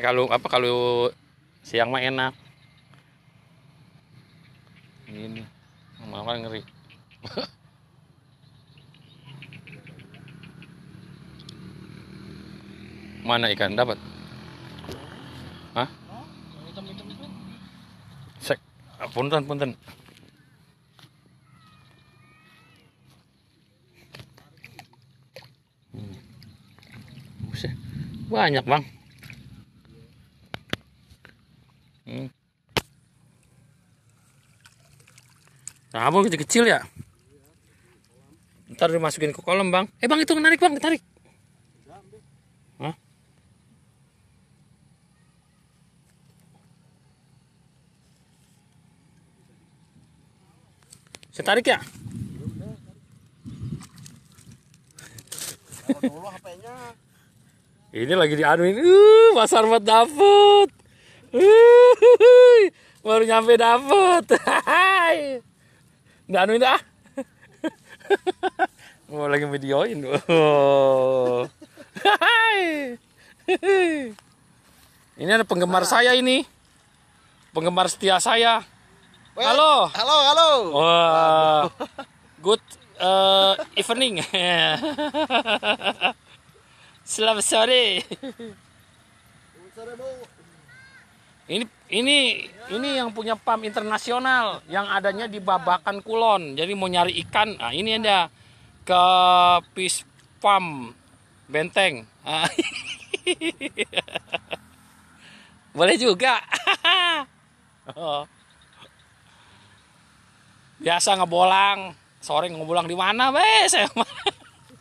kalau apa kalau siang mah enak ini makan ngeri mana ikan dapat Hah? Sek, punten, punten. Hmm. Banyak bang. Rabu nah, kecil-kecil ya. Ntar dimasukin ke kolam bang. Eh bang itu menarik bang, tarik. Saya tarik ya. Ini lagi diaduin. Uh, pasar buat dapet. Uh, baru nyampe dapet. nggak anuin dah mau lagi videoin ini ada penggemar ah. saya ini penggemar setia saya halo halo halo wow. good uh, evening selamat sore selamat sore bu ini ini ini yang punya pam internasional yang adanya di Babakan Kulon. Jadi mau nyari ikan, nah ini ada ke Fish pam Benteng. Ah. Boleh juga. Oh. Biasa ngebolang, sore ngebolang di mana, wes?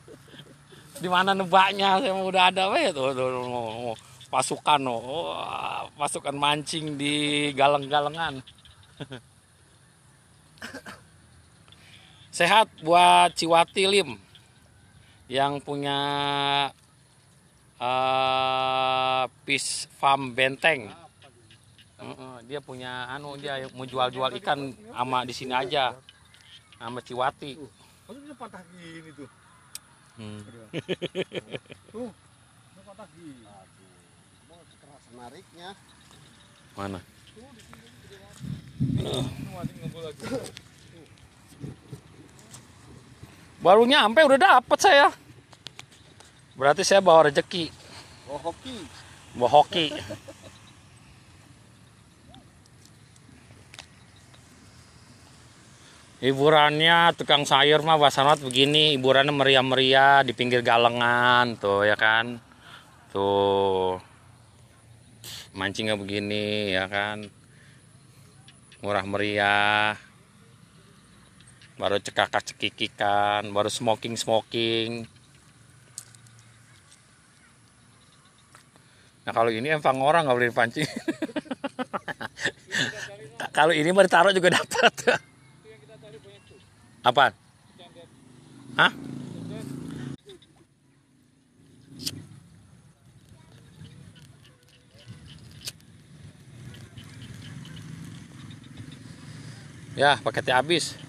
di mana nebaknya saya udah ada wes. tuh pasukan oh, oh. pasukan mancing di galeng-galengan. Sehat buat Ciwati Lim yang punya uh, farm Benteng. dia punya anu dia mau jual-jual ikan ama di sini aja sama Ciwati. Hmm kerasan nariknya. Mana? Baru nyampe udah dapet saya. Berarti saya bawa rezeki. Bawa hoki. Bawa hoki. hiburannya tukang sayur mah wasanat begini hiburannya meriah-meriah di pinggir galengan tuh ya kan tuh mancingnya begini ya kan murah meriah baru cekakak cekikikan baru smoking smoking nah kalau ini emang orang nggak boleh pancing kalau ini mau ditaruh juga dapat apa Hah? ya paketnya habis